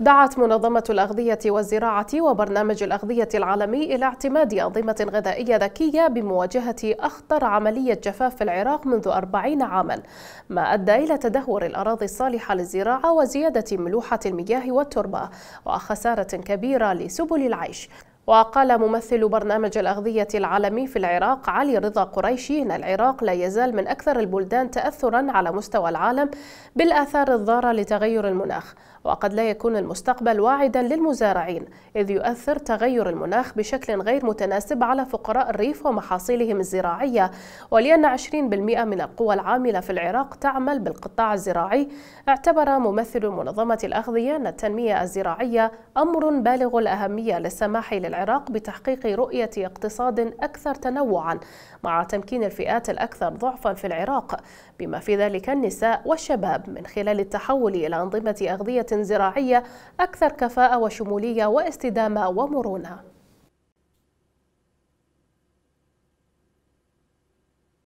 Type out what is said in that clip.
دعت منظمة الأغذية والزراعة وبرنامج الأغذية العالمي إلى اعتماد أنظمة غذائية ذكية بمواجهة أخطر عملية جفاف في العراق منذ أربعين عاما ما أدى إلى تدهور الأراضي الصالحة للزراعة وزيادة ملوحة المياه والتربة وخسارة كبيرة لسبل العيش وقال ممثل برنامج الأغذية العالمي في العراق علي رضا قريشي أن العراق لا يزال من أكثر البلدان تأثرا على مستوى العالم بالآثار الضارة لتغير المناخ وقد لا يكون المستقبل واعدا للمزارعين إذ يؤثر تغير المناخ بشكل غير متناسب على فقراء الريف ومحاصيلهم الزراعية ولأن 20% من القوى العاملة في العراق تعمل بالقطاع الزراعي اعتبر ممثل منظمة الأغذية أن التنمية الزراعية أمر بالغ الأهمية للسماح لل العراق بتحقيق رؤية اقتصاد أكثر تنوعا مع تمكين الفئات الأكثر ضعفا في العراق بما في ذلك النساء والشباب من خلال التحول إلى أنظمة أغذية زراعية أكثر كفاءة وشمولية واستدامة ومرونة